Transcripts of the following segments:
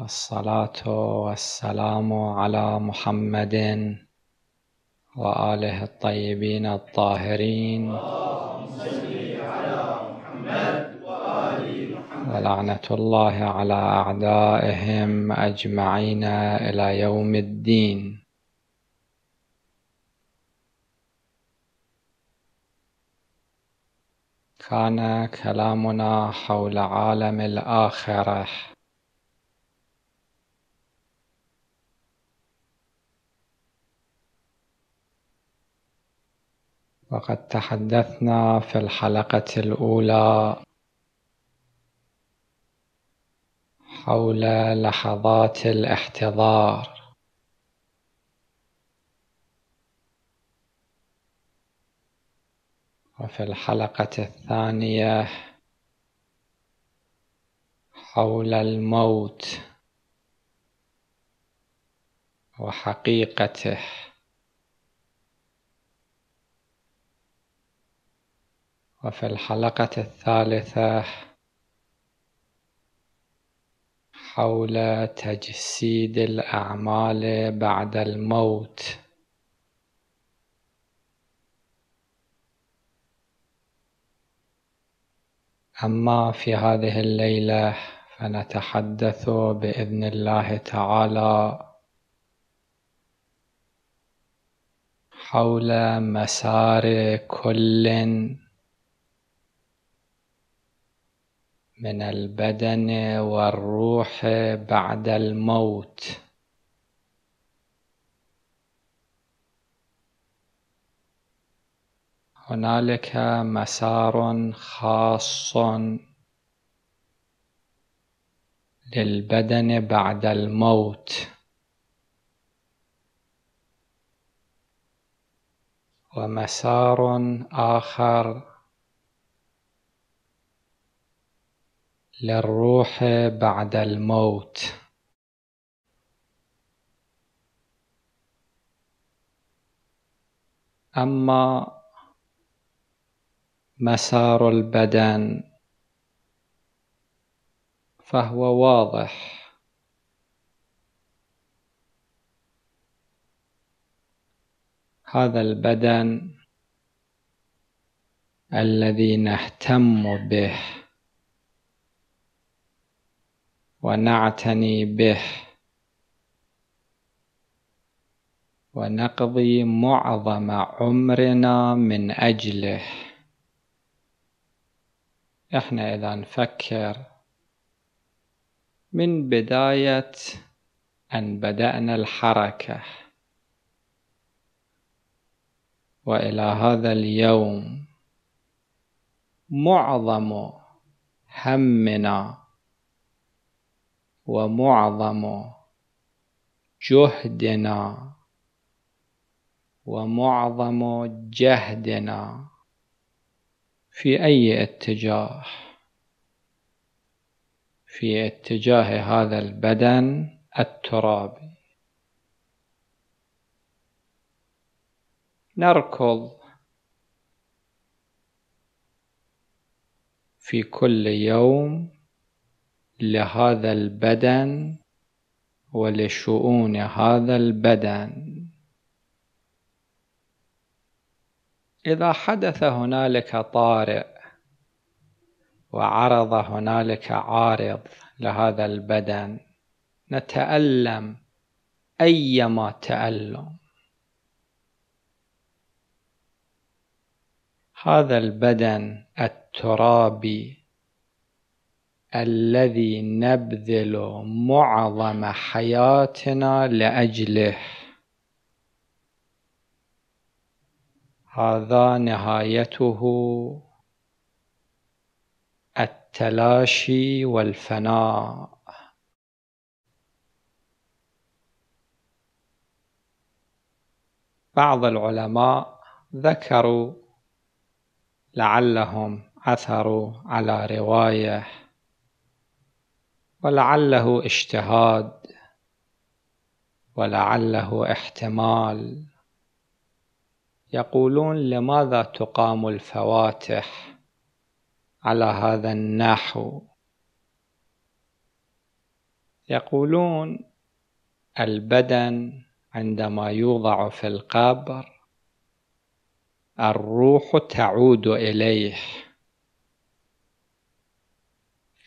والصلاة والسلام على محمد وآله الطيبين الطاهرين ولعنة الله على أعدائهم أجمعين إلى يوم الدين كان كلامنا حول عالم الآخرة وقد تحدثنا في الحلقة الأولى حول لحظات الاحتضار وفي الحلقة الثانية حول الموت وحقيقته وفي الحلقة الثالثة حول تجسيد الأعمال بعد الموت أما في هذه الليلة فنتحدث بإذن الله تعالى حول مسار كل من البدن والروح بعد الموت هنالك مسار خاص للبدن بعد الموت ومسار اخر للروح بعد الموت اما مسار البدن فهو واضح هذا البدن الذي نهتم به ونعتني به ونقضي معظم عمرنا من أجله احنا إذا نفكر من بداية أن بدأنا الحركة وإلى هذا اليوم معظم همنا ومعظم جهدنا ومعظم جهدنا في أي اتجاه في اتجاه هذا البدن الترابي نركض في كل يوم لهذا البدن ولشؤون هذا البدن إذا حدث هنالك طارئ وعرض هنالك عارض لهذا البدن نتألم أيما تألم هذا البدن الترابي الذي نبذل معظم حياتنا لأجله هذا نهايته التلاشي والفناء بعض العلماء ذكروا لعلهم عثروا على روايه ولعله اجتهاد ولعله احتمال يقولون لماذا تقام الفواتح على هذا النحو يقولون البدن عندما يوضع في القبر الروح تعود اليه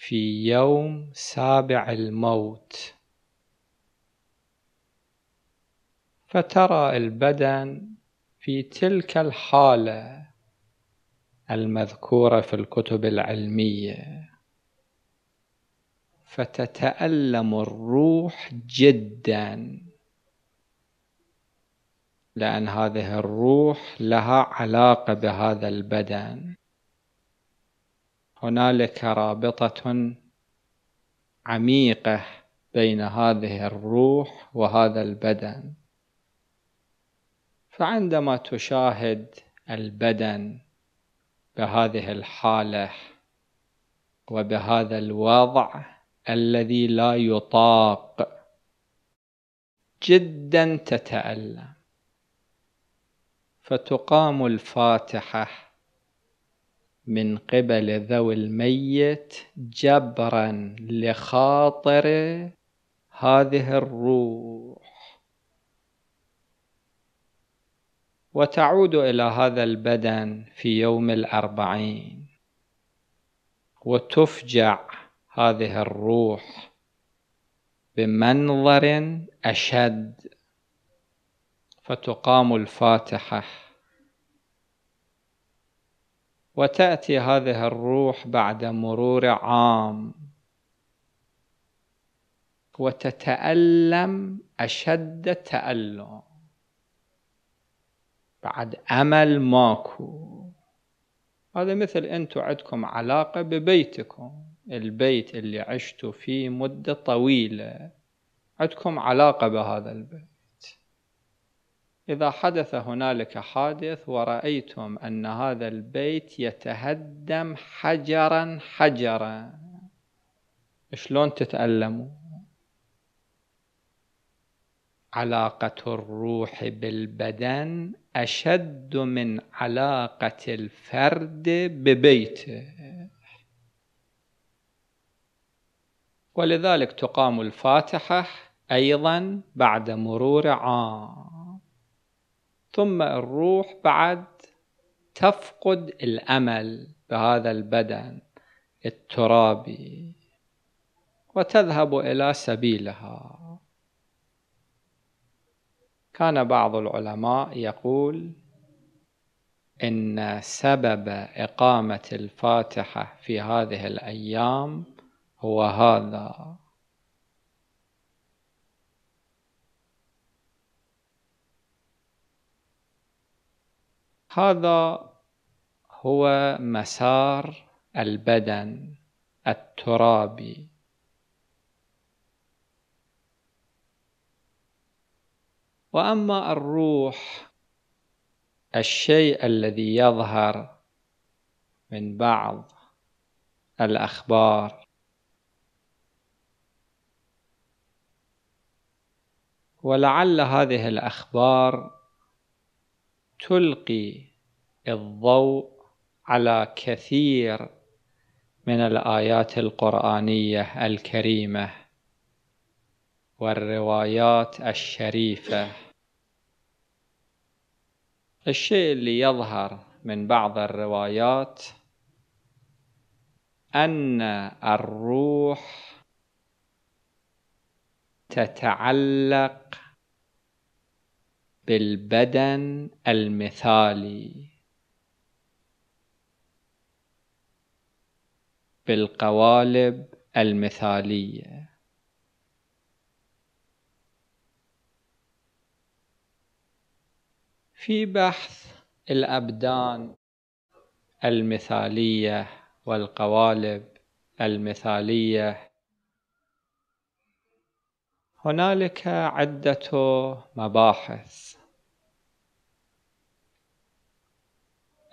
في يوم سابع الموت فترى البدن في تلك الحاله المذكوره في الكتب العلميه فتتالم الروح جدا لان هذه الروح لها علاقه بهذا البدن هنالك رابطه عميقه بين هذه الروح وهذا البدن فعندما تشاهد البدن بهذه الحاله وبهذا الوضع الذي لا يطاق جدا تتالم فتقام الفاتحه من قبل ذوي الميت جبرا لخاطر هذه الروح وتعود إلى هذا البدن في يوم الأربعين وتفجع هذه الروح بمنظر أشد فتقام الفاتحة وتأتي هذه الروح بعد مرور عام وتتألم أشد تألم بعد أمل ماكو هذا مثل أنتم عندكم علاقة ببيتكم البيت اللي عشتوا فيه مدة طويلة عندكم علاقة بهذا البيت إذا حدث هنالك حادث ورأيتم أن هذا البيت يتهدم حجرا حجرا شلون تتألموا علاقة الروح بالبدن أشد من علاقة الفرد ببيته ولذلك تقام الفاتحة أيضا بعد مرور عام ثم الروح بعد تفقد الامل بهذا البدن الترابي وتذهب الى سبيلها كان بعض العلماء يقول ان سبب اقامه الفاتحه في هذه الايام هو هذا هذا هو مسار البدن الترابي واما الروح الشيء الذي يظهر من بعض الاخبار ولعل هذه الاخبار تلقي الضوء على كثير من الآيات القرآنية الكريمة والروايات الشريفة الشيء اللي يظهر من بعض الروايات أن الروح تتعلق بالبدن المثالي بالقوالب المثاليه في بحث الابدان المثاليه والقوالب المثاليه هنالك عده مباحث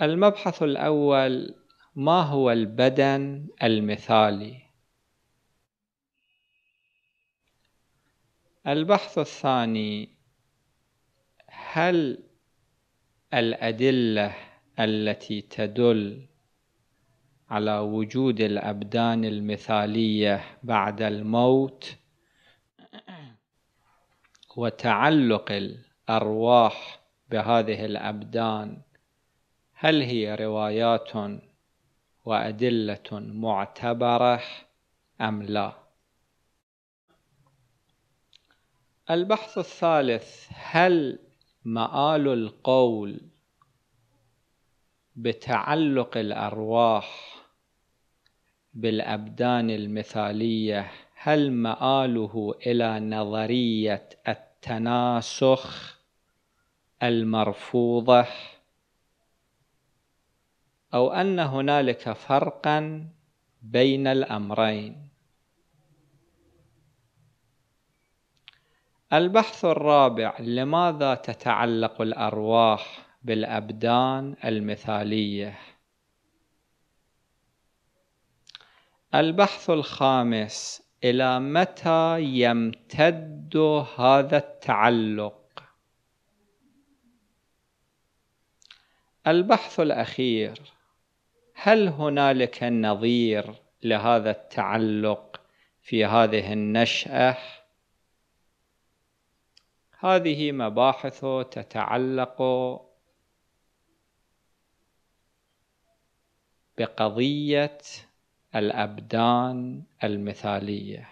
المبحث الأول ما هو البدن المثالي؟ البحث الثاني هل الأدلة التي تدل على وجود الأبدان المثالية بعد الموت وتعلق الأرواح بهذه الأبدان هل هي روايات وأدلة معتبرة أم لا؟ البحث الثالث هل مآل القول بتعلق الأرواح بالأبدان المثالية هل مآله إلى نظرية التناسخ المرفوضة أو أن هنالك فرقا بين الأمرين البحث الرابع لماذا تتعلق الأرواح بالأبدان المثالية البحث الخامس إلى متى يمتد هذا التعلق البحث الأخير هل هنالك نظير لهذا التعلق في هذه النشأة هذه مباحث تتعلق بقضية الأبدان المثالية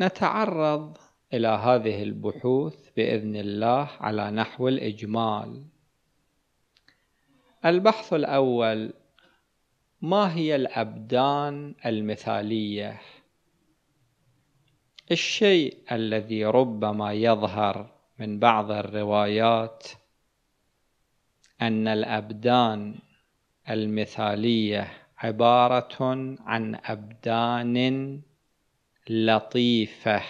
نتعرض إلى هذه البحوث بإذن الله على نحو الإجمال. البحث الأول: ما هي الأبدان المثالية؟ الشيء الذي ربما يظهر من بعض الروايات أن الأبدان المثالية عبارة عن أبدان لطيفة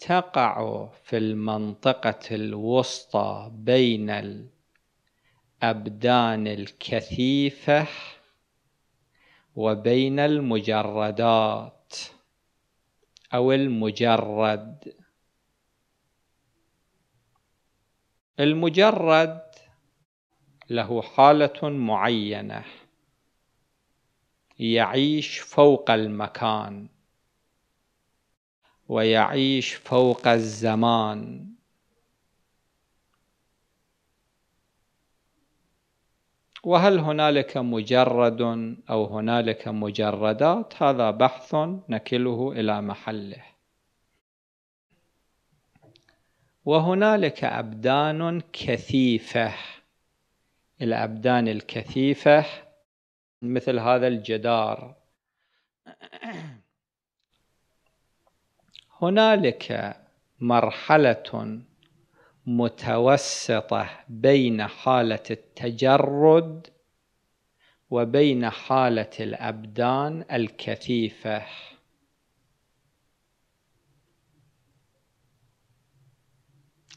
تقع في المنطقة الوسطى بين الأبدان الكثيفة وبين المجردات أو المجرد المجرد له حالة معينة يعيش فوق المكان ويعيش فوق الزمان وهل هنالك مجرد او هنالك مجردات هذا بحث نكله الى محله وهنالك ابدان كثيفه الابدان الكثيفه مثل هذا الجدار هنالك مرحله متوسطه بين حاله التجرد وبين حاله الابدان الكثيفه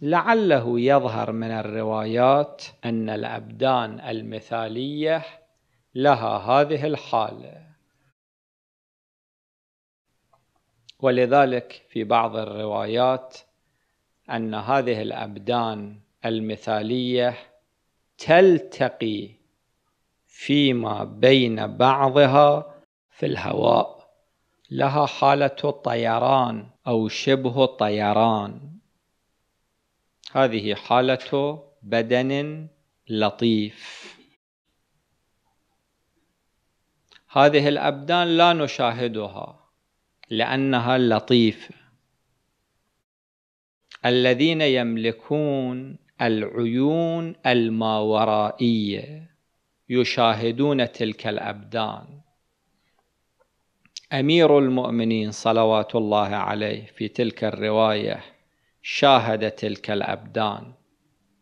لعله يظهر من الروايات ان الابدان المثاليه لها هذه الحاله ولذلك في بعض الروايات أن هذه الأبدان المثالية تلتقي فيما بين بعضها في الهواء لها حالة طيران أو شبه طيران هذه حالة بدن لطيف هذه الأبدان لا نشاهدها لأنها لطيفة الذين يملكون العيون الماورائية يشاهدون تلك الأبدان أمير المؤمنين صلوات الله عليه في تلك الرواية شاهد تلك الأبدان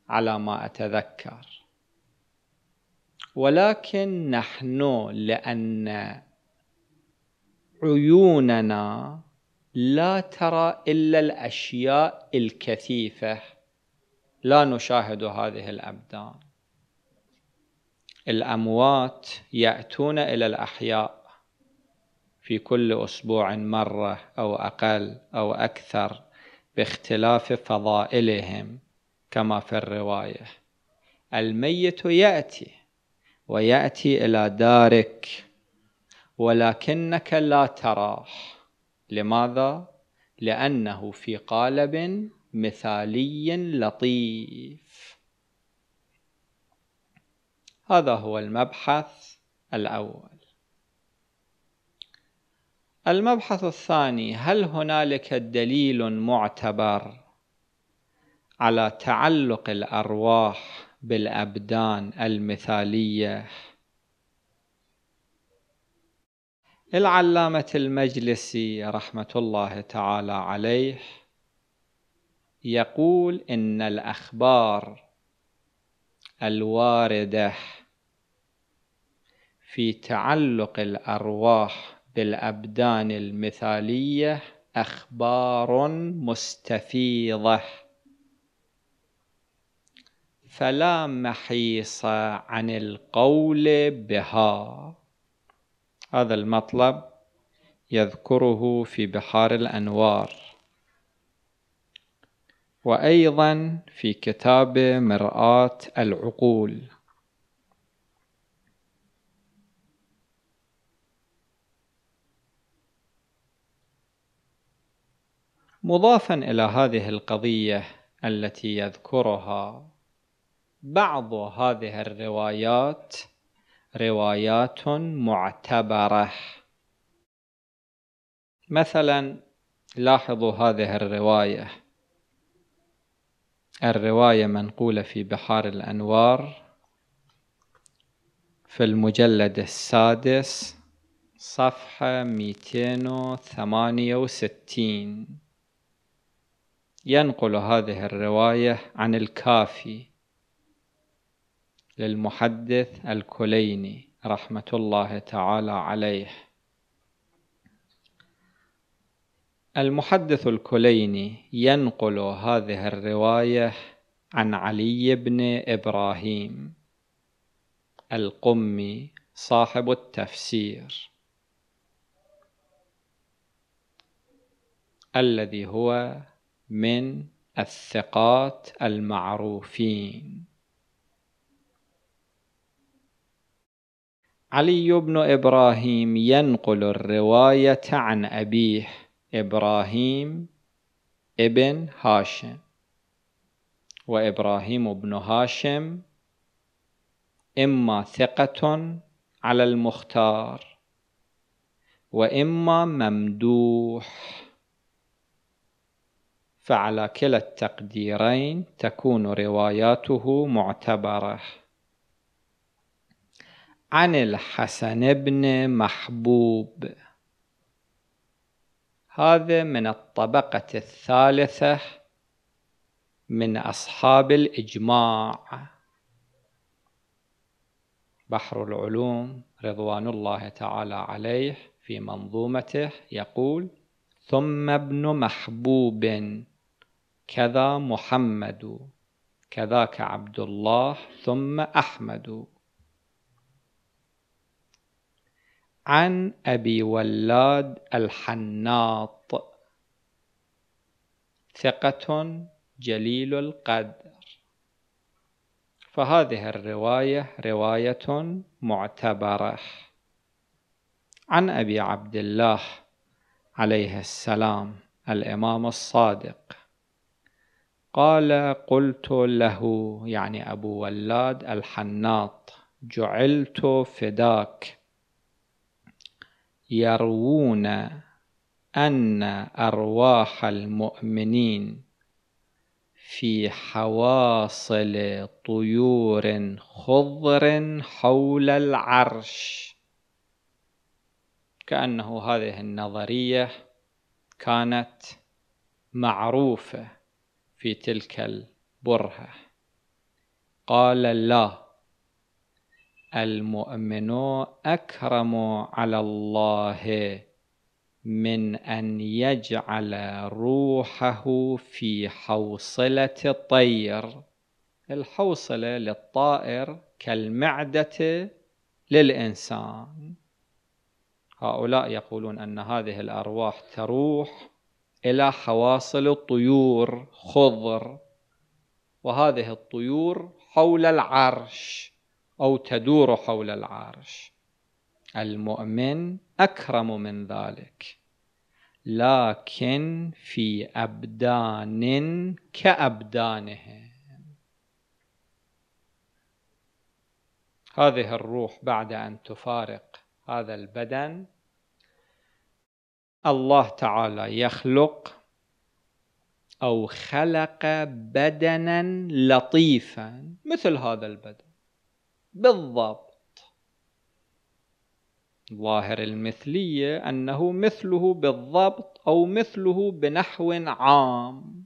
على ما أتذكر ولكن نحن لأن عيوننا لا ترى إلا الأشياء الكثيفة لا نشاهد هذه الأبدان الأموات يأتون إلى الأحياء في كل أسبوع مرة أو أقل أو أكثر باختلاف فضائلهم كما في الرواية الميت يأتي ويأتي إلى دارك ولكنك لا تراه لماذا؟ لأنه في قالب مثالي لطيف هذا هو المبحث الأول المبحث الثاني هل هنالك دليل معتبر على تعلق الأرواح بالأبدان المثالية؟ العلامة المجلسي رحمة الله تعالى عليه يقول إن الأخبار الواردة في تعلق الأرواح بالأبدان المثالية أخبار مستفيضة فلا محيص عن القول بها هذا المطلب يذكره في بحار الأنوار وأيضا في كتاب مرآة العقول مضافا إلى هذه القضية التي يذكرها بعض هذه الروايات روايات معتبرة مثلا لاحظوا هذه الرواية الرواية منقولة في بحار الأنوار في المجلد السادس صفحة 268 ينقل هذه الرواية عن الكافي للمحدث الكليني رحمة الله تعالى عليه المحدث الكليني ينقل هذه الرواية عن علي بن إبراهيم القمي صاحب التفسير الذي هو من الثقات المعروفين علي بن إبراهيم ينقل الرواية عن أبيه إبراهيم ابن هاشم وإبراهيم بن هاشم إما ثقة على المختار وإما ممدوح فعلى كلا التقديرين تكون رواياته معتبره عن الحسن بن محبوب هذا من الطبقة الثالثة من أصحاب الإجماع بحر العلوم رضوان الله تعالى عليه في منظومته يقول ثم ابن محبوب كذا محمد كذاك عبد الله ثم أحمد عن أبي ولاد الحناط ثقة جليل القدر فهذه الرواية رواية معتبرة عن أبي عبد الله عليه السلام الإمام الصادق قال قلت له يعني أبو ولاد الحناط جعلت فداك يروون أن أرواح المؤمنين في حواصل طيور خضر حول العرش كأنه هذه النظرية كانت معروفة في تلك البرهة قال لا المؤمن أكرم على الله من أن يجعل روحه في حوصلة الطير الحوصلة للطائر كالمعدة للإنسان هؤلاء يقولون أن هذه الأرواح تروح إلى حواصل الطيور خضر وهذه الطيور حول العرش أو تدور حول العرش المؤمن أكرم من ذلك لكن في أبدان كأبدانهم هذه الروح بعد أن تفارق هذا البدن الله تعالى يخلق أو خلق بدنا لطيفا مثل هذا البدن بالضبط ظاهر المثلية أنه مثله بالضبط أو مثله بنحو عام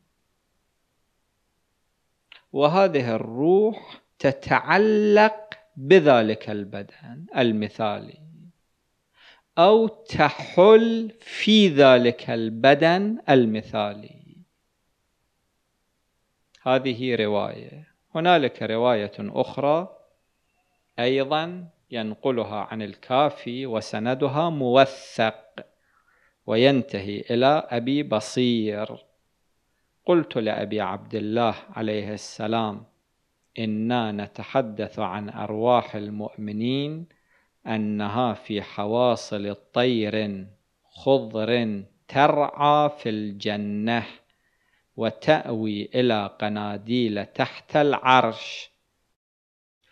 وهذه الروح تتعلق بذلك البدن المثالي أو تحل في ذلك البدن المثالي هذه رواية هنالك رواية أخرى أيضا ينقلها عن الكافي وسندها موثق وينتهي إلى أبي بصير قلت لأبي عبد الله عليه السلام إنا نتحدث عن أرواح المؤمنين أنها في حواصل طير خضر ترعى في الجنة وتأوي إلى قناديل تحت العرش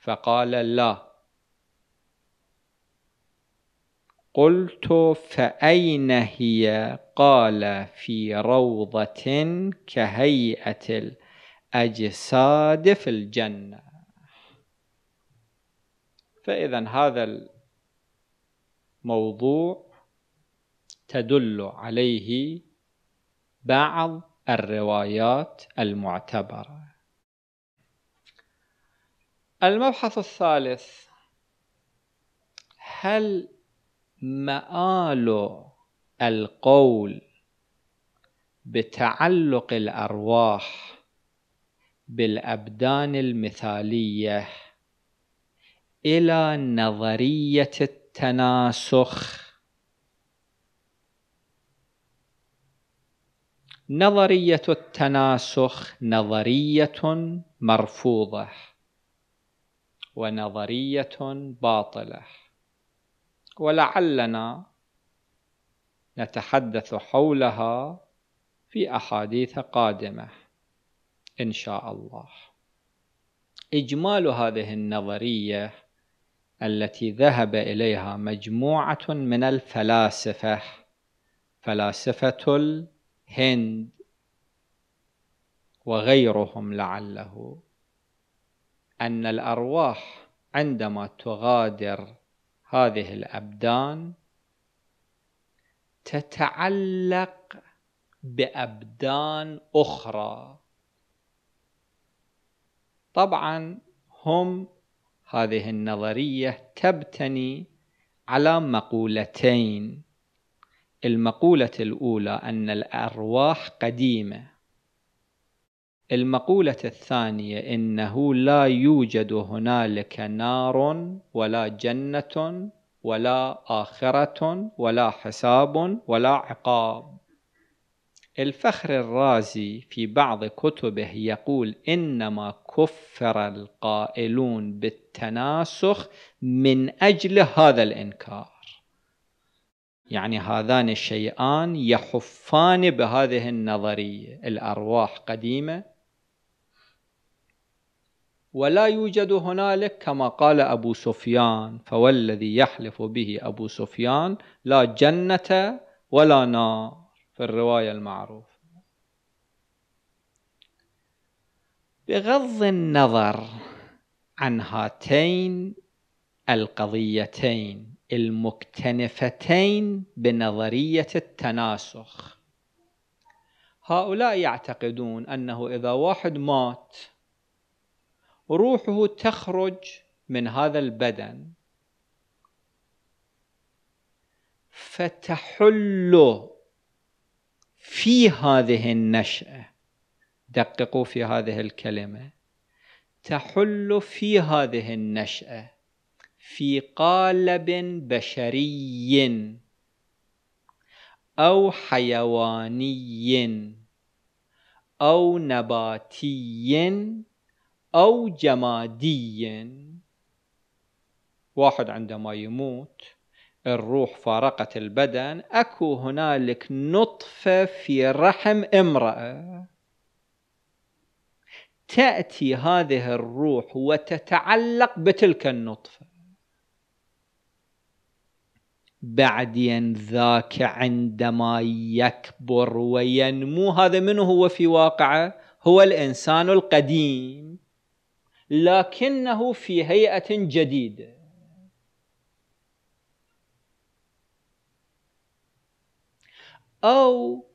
فقال لا قلت فأين هي قال في روضة كهيئة الأجساد في الجنة فإذا هذا الموضوع تدل عليه بعض الروايات المعتبره المبحث الثالث هل مآل القول بتعلق الأرواح بالأبدان المثالية إلى نظرية التناسخ نظرية التناسخ نظرية مرفوضة ونظريه باطله ولعلنا نتحدث حولها في احاديث قادمه ان شاء الله اجمال هذه النظريه التي ذهب اليها مجموعه من الفلاسفه فلاسفه الهند وغيرهم لعله أن الأرواح عندما تغادر هذه الأبدان تتعلق بأبدان أخرى طبعا هم هذه النظرية تبتني على مقولتين المقولة الأولى أن الأرواح قديمة المقولة الثانية إنه لا يوجد هنالك نار ولا جنة ولا آخرة ولا حساب ولا عقاب الفخر الرازي في بعض كتبه يقول إنما كفر القائلون بالتناسخ من أجل هذا الإنكار يعني هذان الشيئان يحفان بهذه النظرية الأرواح قديمة ولا يوجد هنالك كما قال أبو سفيان فوالذي يحلف به أبو سفيان لا جنة ولا نار في الرواية المعروفة بغض النظر عن هاتين القضيتين المكتنفتين بنظرية التناسخ هؤلاء يعتقدون أنه إذا واحد مات روحه تخرج من هذا البدن فتحل في هذه النشأة دققوا في هذه الكلمة تحل في هذه النشأة في قالب بشري أو حيواني أو نباتي أو جماديا واحد عندما يموت الروح فارقت البدن أكو هنالك نطفة في رحم امرأة تأتي هذه الروح وتتعلق بتلك النطفة بعدين ذاك عندما يكبر وينمو هذا من هو في واقعه هو الإنسان القديم لكنه في هيئة جديدة أو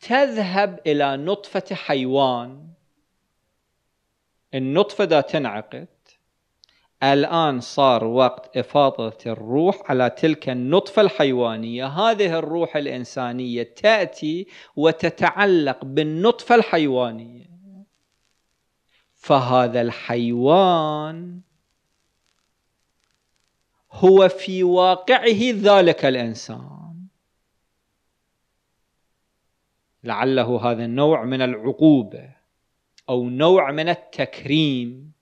تذهب إلى نطفة حيوان النطفة ذا تنعقد الآن صار وقت إفاضة الروح على تلك النطفة الحيوانية هذه الروح الإنسانية تأتي وتتعلق بالنطفة الحيوانية فهذا الحيوان هو في واقعه ذلك الانسان لعله هذا النوع من العقوبه او نوع من التكريم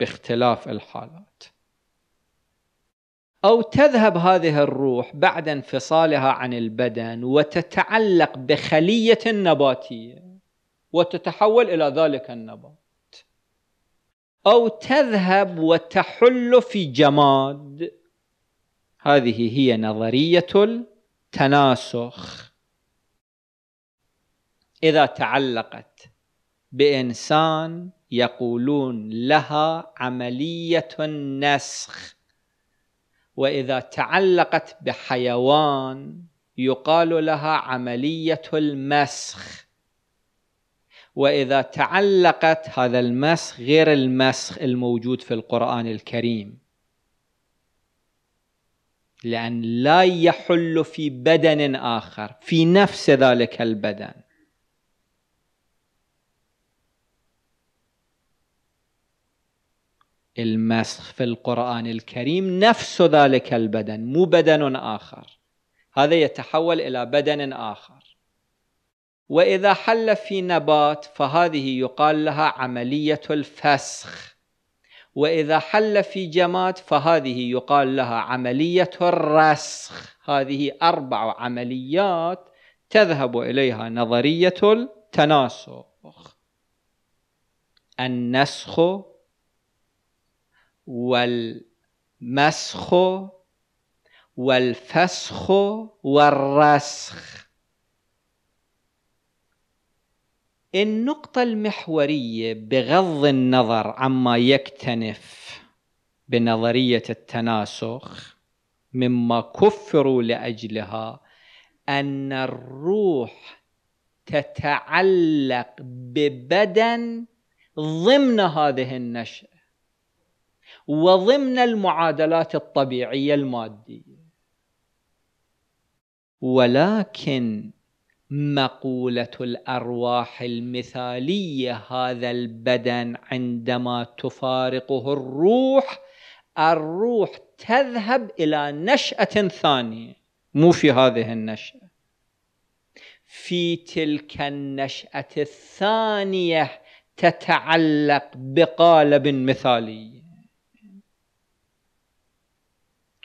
باختلاف الحالات او تذهب هذه الروح بعد انفصالها عن البدن وتتعلق بخليه نباتيه وتتحول إلى ذلك النبات أو تذهب وتحل في جماد هذه هي نظرية التناسخ إذا تعلقت بإنسان يقولون لها عملية النسخ وإذا تعلقت بحيوان يقال لها عملية المسخ واذا تعلقت هذا المسخ غير المسخ الموجود في القران الكريم لان لا يحل في بدن اخر في نفس ذلك البدن المسخ في القرآن الكريم نفس ذلك البدن مو بدن آخر هذا يتحول إلى بدن آخر وإذا حل في نبات فهذه يقال لها عملية الفسخ وإذا حل في جماد فهذه يقال لها عملية الرسخ هذه أربع عمليات تذهب إليها نظرية التناسخ النسخ والمسخ والفسخ والرسخ النقطة المحورية بغض النظر عما يكتنف بنظرية التناسخ مما كفروا لاجلها ان الروح تتعلق ببدن ضمن هذه النشأة وضمن المعادلات الطبيعية المادية ولكن مقولة الأرواح المثالية هذا البدن عندما تفارقه الروح الروح تذهب إلى نشأة ثانية مو في هذه النشأة في تلك النشأة الثانية تتعلق بقالب مثالي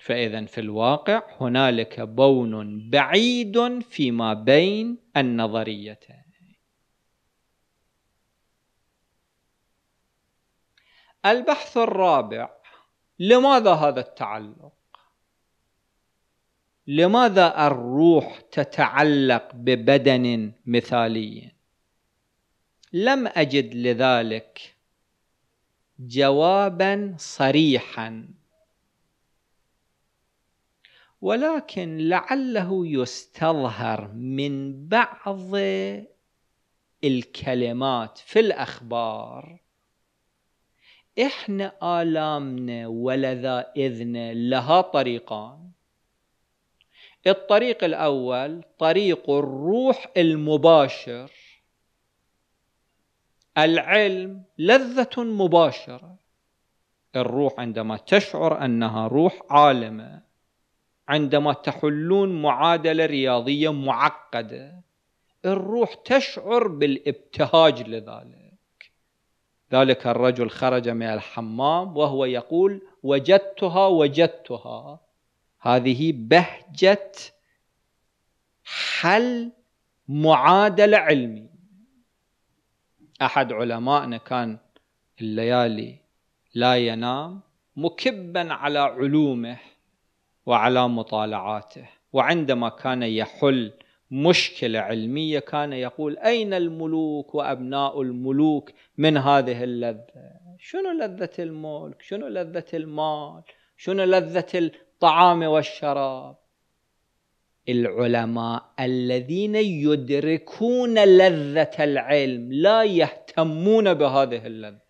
فإذا في الواقع هنالك بون بعيد فيما بين النظريتين البحث الرابع لماذا هذا التعلق لماذا الروح تتعلق ببدن مثالي لم اجد لذلك جوابا صريحا ولكن لعله يستظهر من بعض الكلمات في الأخبار إحنا آلامنا ولذائذنا لها طريقان الطريق الأول طريق الروح المباشر العلم لذة مباشرة الروح عندما تشعر أنها روح عالمة عندما تحلون معادلة رياضية معقدة الروح تشعر بالابتهاج لذلك ذلك الرجل خرج من الحمام وهو يقول وجدتها وجدتها هذه بهجة حل معادلة علمي أحد علمائنا كان الليالي لا ينام مكبا على علومه وعلى مطالعاته وعندما كان يحل مشكله علميه كان يقول اين الملوك وابناء الملوك من هذه اللذه شنو لذه الملك شنو لذه المال شنو لذه الطعام والشراب العلماء الذين يدركون لذه العلم لا يهتمون بهذه اللذه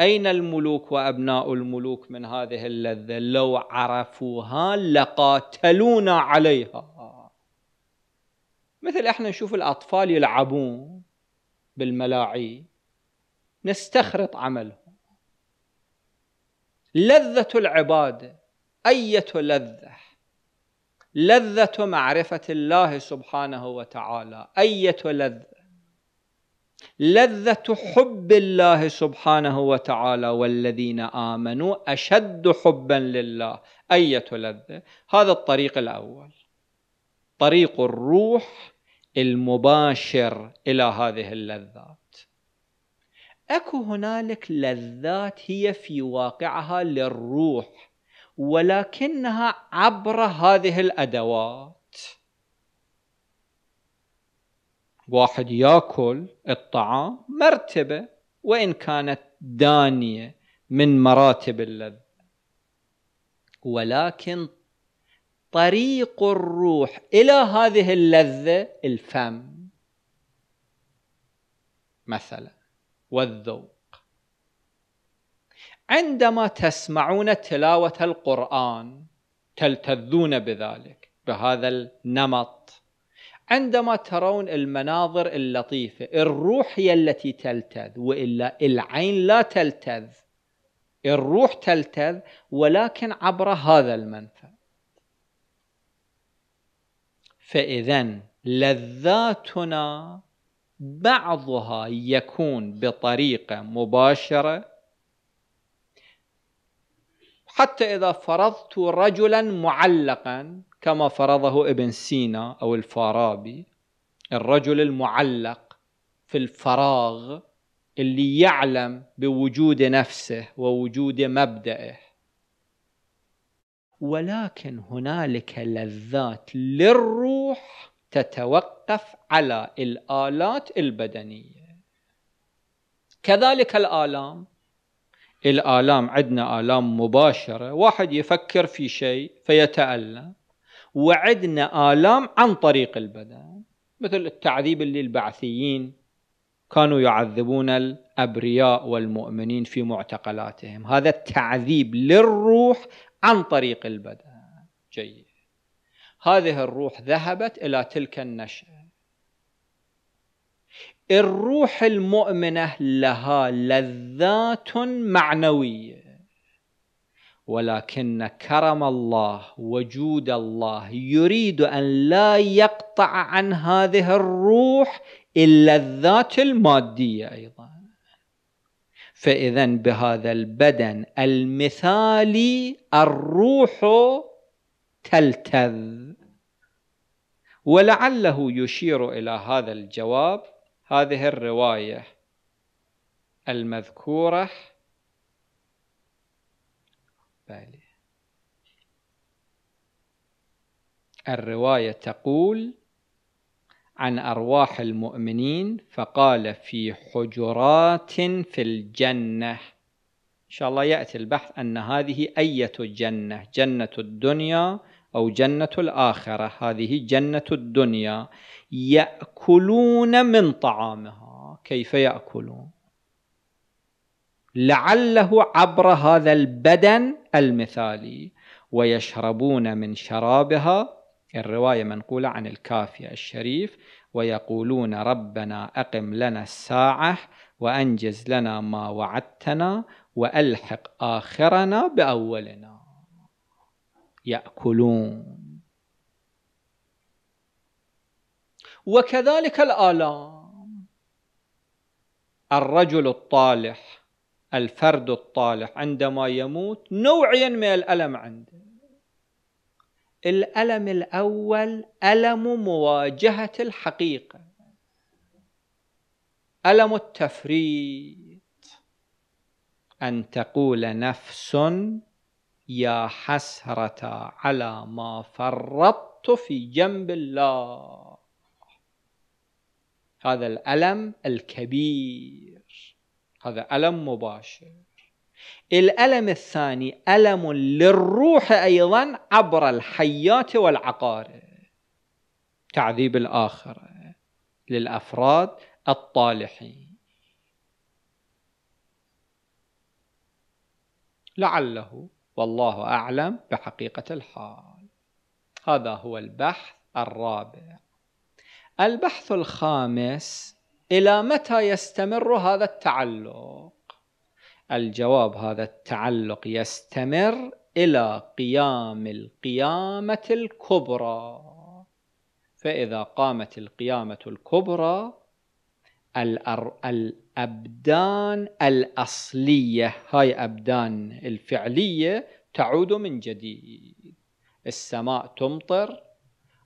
أين الملوك وأبناء الملوك من هذه اللذة لو عرفوها لقاتلونا عليها مثل احنا نشوف الأطفال يلعبون بالملاعين نستخرط عملهم لذة العبادة أية لذة لذة معرفة الله سبحانه وتعالى أية لذة لذة حب الله سبحانه وتعالى والذين آمنوا أشد حبا لله أية لذة هذا الطريق الأول طريق الروح المباشر إلى هذه اللذات اكو هنالك لذات هي في واقعها للروح ولكنها عبر هذه الادوات واحد ياكل الطعام مرتبه وان كانت دانيه من مراتب اللذه ولكن طريق الروح الى هذه اللذه الفم مثلا والذوق عندما تسمعون تلاوه القران تلتذون بذلك بهذا النمط عندما ترون المناظر اللطيفة الروح هي التي تلتذ وإلا العين لا تلتذ الروح تلتذ ولكن عبر هذا المنفذ فإذا لذاتنا بعضها يكون بطريقة مباشرة حتى إذا فرضت رجلا معلقا كما فرضه ابن سينا او الفارابي الرجل المعلق في الفراغ اللي يعلم بوجود نفسه ووجود مبدئه ولكن هنالك لذات للروح تتوقف على الالات البدنيه كذلك الالام الالام عندنا الام مباشره واحد يفكر في شيء فيتالم وعدنا آلام عن طريق البدن مثل التعذيب اللي البعثيين كانوا يعذبون الأبرياء والمؤمنين في معتقلاتهم هذا التعذيب للروح عن طريق البدن جيد هذه الروح ذهبت إلى تلك النشأة الروح المؤمنة لها لذات معنوية ولكن كرم الله وجود الله يريد أن لا يقطع عن هذه الروح إلا الذات المادية أيضا فإذا بهذا البدن المثالي الروح تلتذ ولعله يشير إلى هذا الجواب هذه الرواية المذكورة بالي الرواية تقول عن أرواح المؤمنين فقال في حجرات في الجنة إن شاء الله يأتي البحث أن هذه أية جنة جنة الدنيا أو جنة الآخرة هذه جنة الدنيا يأكلون من طعامها كيف يأكلون لعله عبر هذا البدن المثالي ويشربون من شرابها الرواية منقولة عن الكافية الشريف ويقولون ربنا أقم لنا الساعة وأنجز لنا ما وعدتنا وألحق آخرنا بأولنا يأكلون وكذلك الآلام الرجل الطالح الفرد الطالح عندما يموت نوعين من الألم عنده الألم الأول ألم مواجهة الحقيقة ألم التفريط أن تقول نفس يا حسرة على ما فرطت في جنب الله هذا الألم الكبير هذا ألم مباشر الألم الثاني ألم للروح أيضا عبر الحيات والعقارب تعذيب الآخرة للأفراد الطالحين لعله والله أعلم بحقيقة الحال هذا هو البحث الرابع البحث الخامس الى متى يستمر هذا التعلق الجواب هذا التعلق يستمر الى قيام القيامه الكبرى فاذا قامت القيامه الكبرى الابدان الاصليه هاي ابدان الفعليه تعود من جديد السماء تمطر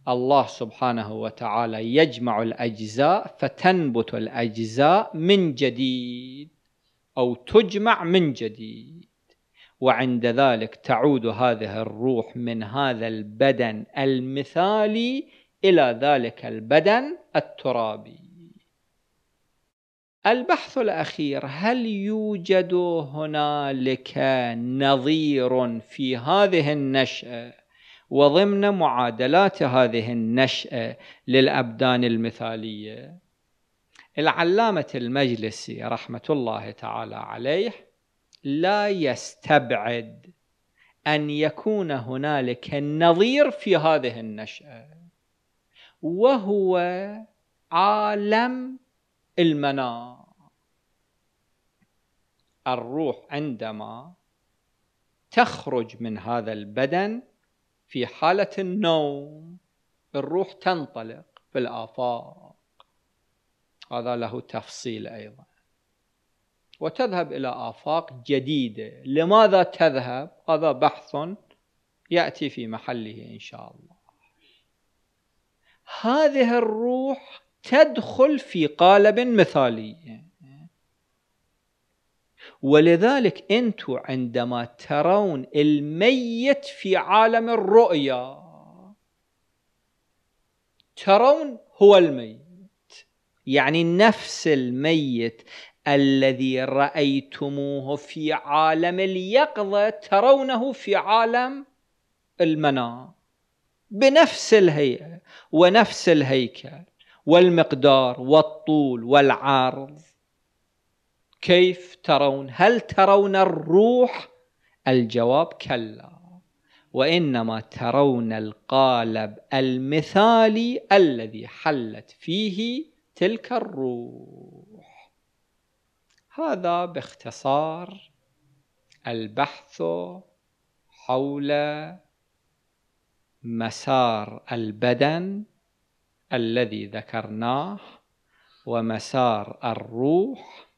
الله سبحانه وتعالى يجمع الأجزاء فتنبت الأجزاء من جديد أو تجمع من جديد وعند ذلك تعود هذه الروح من هذا البدن المثالي إلى ذلك البدن الترابي البحث الأخير هل يوجد هنالك نظير في هذه النشأة وضمن معادلات هذه النشأة للأبدان المثالية العلامة المجلسي رحمة الله تعالى عليه لا يستبعد أن يكون هنالك النظير في هذه النشأة وهو عالم المنام الروح عندما تخرج من هذا البدن في حالة النوم الروح تنطلق في الآفاق هذا له تفصيل أيضا وتذهب إلى آفاق جديدة لماذا تذهب هذا بحث يأتي في محله إن شاء الله هذه الروح تدخل في قالب مثالي ولذلك انتم عندما ترون الميت في عالم الرؤيا ترون هو الميت يعني نفس الميت الذي رايتموه في عالم اليقظه ترونه في عالم المنام بنفس الهيئه ونفس الهيكل والمقدار والطول والعرض كيف ترون هل ترون الروح الجواب كلا وانما ترون القالب المثالي الذي حلت فيه تلك الروح هذا باختصار البحث حول مسار البدن الذي ذكرناه ومسار الروح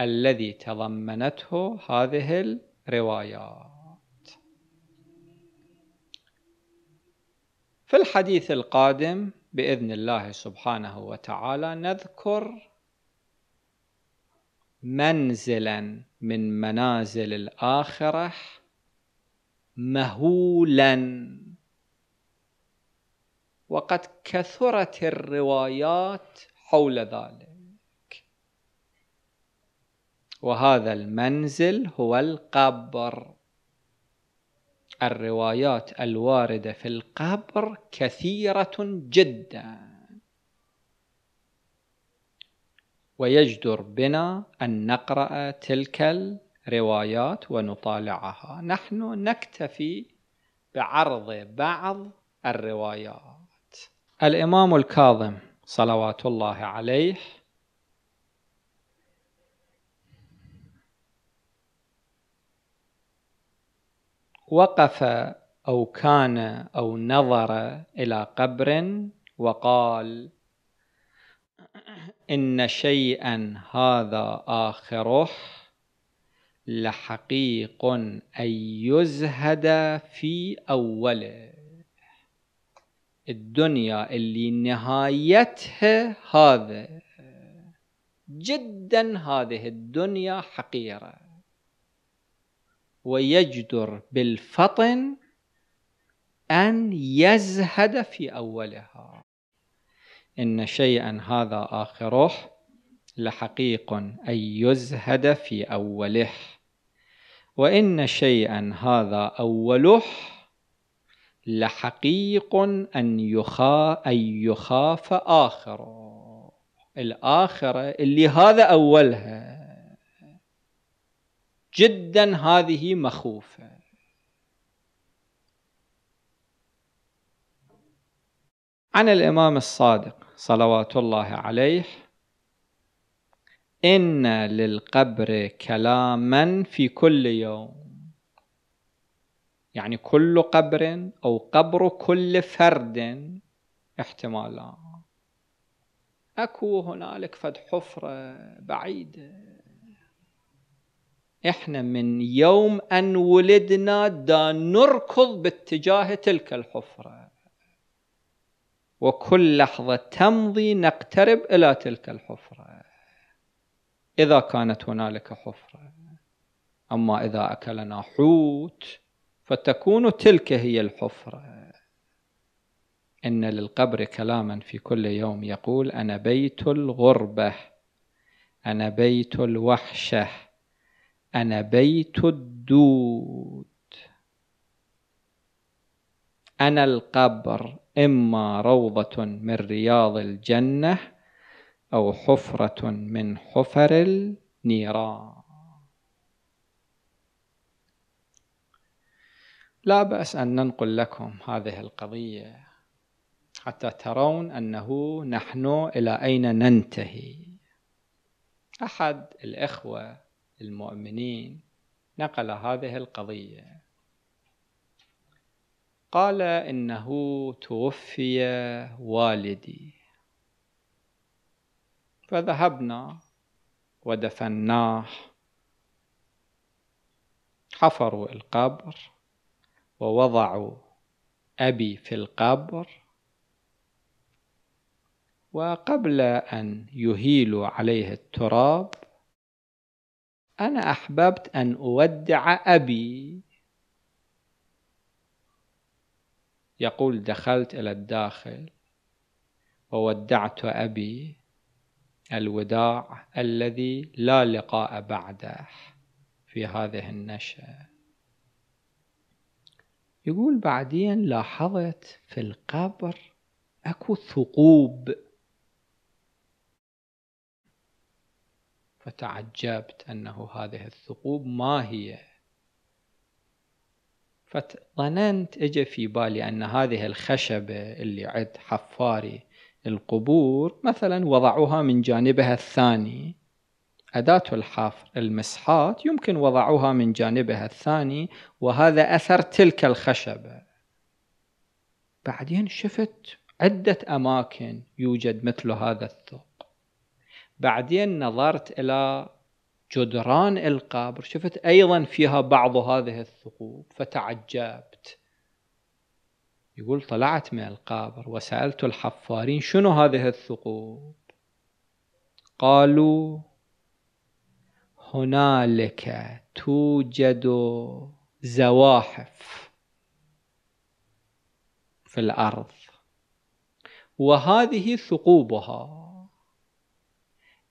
الذي تضمنته هذه الروايات في الحديث القادم بإذن الله سبحانه وتعالى نذكر منزلا من منازل الآخرة مهولا وقد كثرت الروايات حول ذلك وهذا المنزل هو القبر الروايات الوارده في القبر كثيره جدا ويجدر بنا ان نقرا تلك الروايات ونطالعها نحن نكتفي بعرض بعض الروايات الامام الكاظم صلوات الله عليه وقف أو كان أو نظر إلى قبر وقال إن شيئا هذا آخره لحقيق أن يزهد في أوله الدنيا اللي نهايتها هذا جدا هذه الدنيا حقيره ويجدر بالفطن أن يزهد في أولها إن شيئا هذا آخره لحقيق أن يزهد في أوله وإن شيئا هذا أوله لحقيق أن يخاف, أن يخاف آخره الآخرة اللي هذا أولها جدا هذه مخوفة عن الإمام الصادق صلوات الله عليه إن للقبر كلاما في كل يوم يعني كل قبر أو قبر كل فرد احتمالا أكو هنالك فد حفرة بعيدة احنا من يوم ان ولدنا دا نركض باتجاه تلك الحفره وكل لحظه تمضي نقترب الى تلك الحفره اذا كانت هنالك حفره اما اذا اكلنا حوت فتكون تلك هي الحفره ان للقبر كلاما في كل يوم يقول انا بيت الغربه انا بيت الوحشه أنا بيت الدود أنا القبر إما روضة من رياض الجنة أو حفرة من حفر النيران لا بأس أن ننقل لكم هذه القضية حتى ترون أنه نحن إلى أين ننتهي أحد الإخوة المؤمنين نقل هذه القضية قال إنه توفي والدي فذهبنا ودفناه حفروا القبر ووضعوا أبي في القبر وقبل أن يهيلوا عليه التراب أنا أحببت أن أودع أبي يقول دخلت إلى الداخل وودعت أبي الوداع الذي لا لقاء بعده في هذه النشأة يقول بعدين لاحظت في القبر أكو ثقوب فتعجبت أنه هذه الثقوب ما هي فظننت اجى في بالي أن هذه الخشبة اللي عند حفاري القبور مثلا وضعوها من جانبها الثاني أداة الحفر المسحات يمكن وضعوها من جانبها الثاني وهذا أثر تلك الخشبة بعدين شفت عدة أماكن يوجد مثل هذا الثوب بعدين نظرت إلى جدران القبر شفت أيضا فيها بعض هذه الثقوب فتعجبت يقول طلعت من القبر وسألت الحفارين شنو هذه الثقوب قالوا هنالك توجد زواحف في الأرض وهذه ثقوبها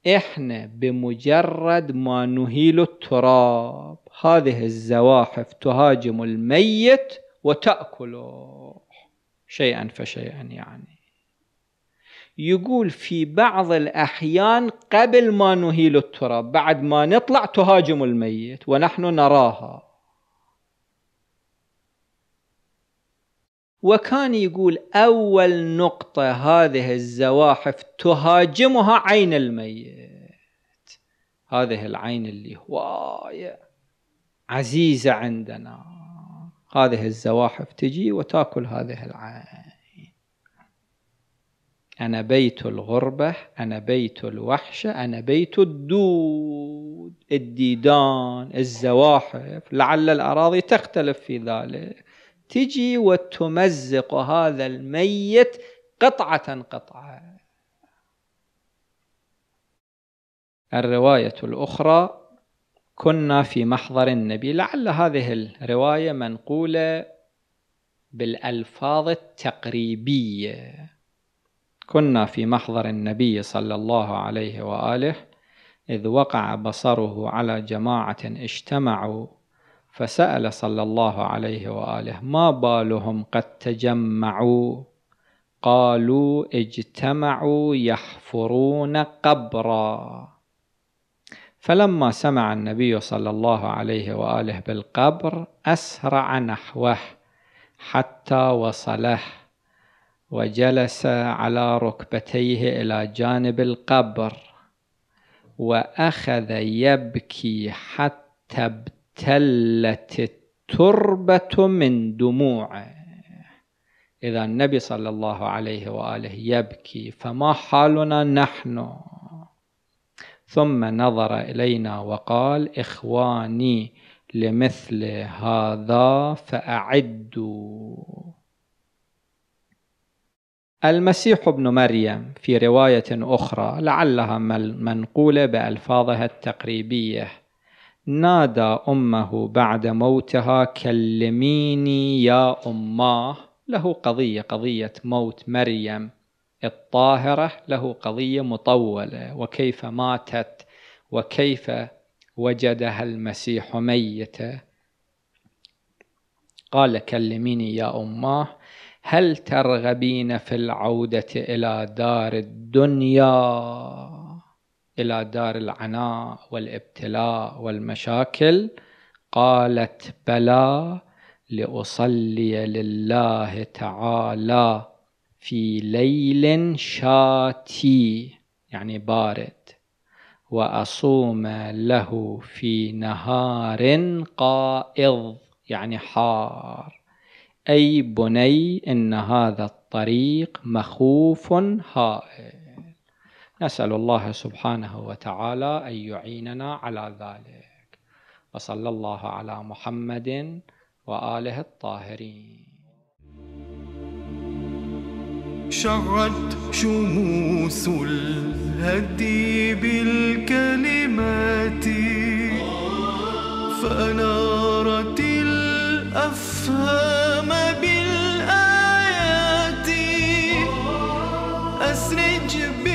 احنا بمجرد ما نهيل التراب هذه الزواحف تهاجم الميت وتأكله شيئا فشيئا يعني يقول في بعض الأحيان قبل ما نهيل التراب بعد ما نطلع تهاجم الميت ونحن نراها وكان يقول أول نقطة هذه الزواحف تهاجمها عين الميت هذه العين اللي هواية عزيزة عندنا هذه الزواحف تجي وتأكل هذه العين أنا بيت الغربة أنا بيت الوحشة أنا بيت الدود الديدان الزواحف لعل الأراضي تختلف في ذلك تجي وتمزق هذا الميت قطعة قطعة الرواية الأخرى كنا في محضر النبي لعل هذه الرواية منقولة بالألفاظ التقريبية كنا في محضر النبي صلى الله عليه وآله إذ وقع بصره على جماعة اجتمعوا فسأل صلى الله عليه وآله ما بالهم قد تجمعوا قالوا اجتمعوا يحفرون قبرا فلما سمع النبي صلى الله عليه وآله بالقبر أسرع نحوه حتى وصله وجلس على ركبتيه إلى جانب القبر وأخذ يبكي حتى اختلت التربة من دموعه إذا النبي صلى الله عليه وآله يبكي فما حالنا نحن ثم نظر إلينا وقال إخواني لمثل هذا فأعدوا المسيح ابن مريم في رواية أخرى لعلها منقولة بألفاظها التقريبية نادى أمه بعد موتها كلميني يا أماه له قضية قضية موت مريم الطاهرة له قضية مطولة وكيف ماتت وكيف وجدها المسيح ميتة قال كلميني يا أماه هل ترغبين في العودة إلى دار الدنيا الى دار العناء والابتلاء والمشاكل قالت بلى لاصلي لله تعالى في ليل شاتي يعني بارد واصوم له في نهار قائض يعني حار اي بني ان هذا الطريق مخوف هائل نسأل الله سبحانه وتعالى أن يعيننا على ذلك وصلى الله على محمد وآله الطاهرين شعت شموس الهدي بالكلمات فأنارت الأفهام بالآيات أسرج بالآيات